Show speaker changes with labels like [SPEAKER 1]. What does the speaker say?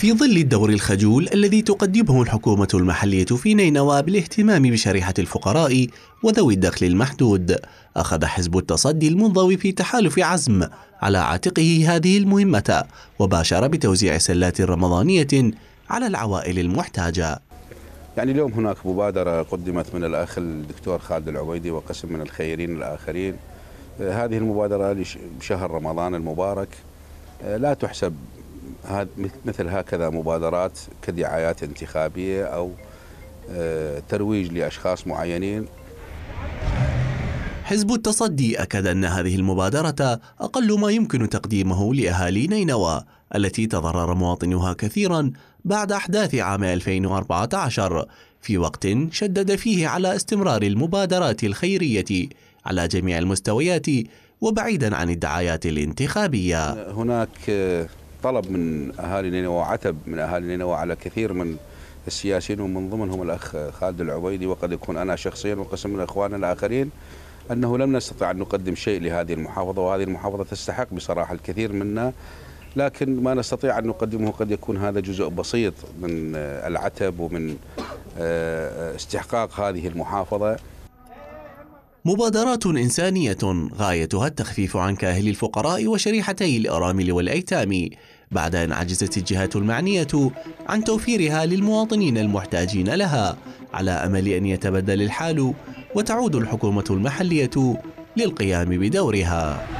[SPEAKER 1] في ظل الدور الخجول الذي تقدمه الحكومة المحلية في نينوى بالاهتمام بشريحة الفقراء وذوي الدخل المحدود، أخذ حزب التصدي المنضوي في تحالف عزم على عاتقه هذه المهمة وباشر بتوزيع سلات رمضانية على العوائل المحتاجة.
[SPEAKER 2] يعني اليوم هناك مبادرة قدمت من الأخ الدكتور خالد العبيدي وقسم من الخيرين الآخرين هذه المبادرة لشهر رمضان المبارك لا تحسب مثل هكذا مبادرات كدعايات انتخابية أو آه، ترويج لأشخاص معينين حزب التصدي أكد أن هذه
[SPEAKER 1] المبادرة أقل ما يمكن تقديمه لأهالي نينوى التي تضرر مواطنها كثيرا بعد أحداث عام 2014 في وقت شدد فيه على استمرار المبادرات الخيرية على جميع المستويات
[SPEAKER 2] وبعيدا عن الدعايات الانتخابية هناك آه، طلب من اهالي نينوى وعتب من اهالي نينوى على كثير من السياسيين ومن ضمنهم الاخ خالد العبيدي وقد يكون انا شخصيا وقسم من اخواننا الاخرين انه لم نستطع ان نقدم شيء لهذه المحافظه وهذه المحافظه تستحق بصراحه الكثير منا لكن ما نستطيع ان نقدمه قد يكون هذا جزء بسيط من العتب ومن آه، آه، استحقاق هذه المحافظه
[SPEAKER 1] مبادرات إنسانية غايتها التخفيف عن كاهل الفقراء وشريحتي الأرامل والأيتام بعد أن عجزت الجهات المعنية عن توفيرها للمواطنين المحتاجين لها على أمل أن يتبدل الحال وتعود الحكومة المحلية للقيام بدورها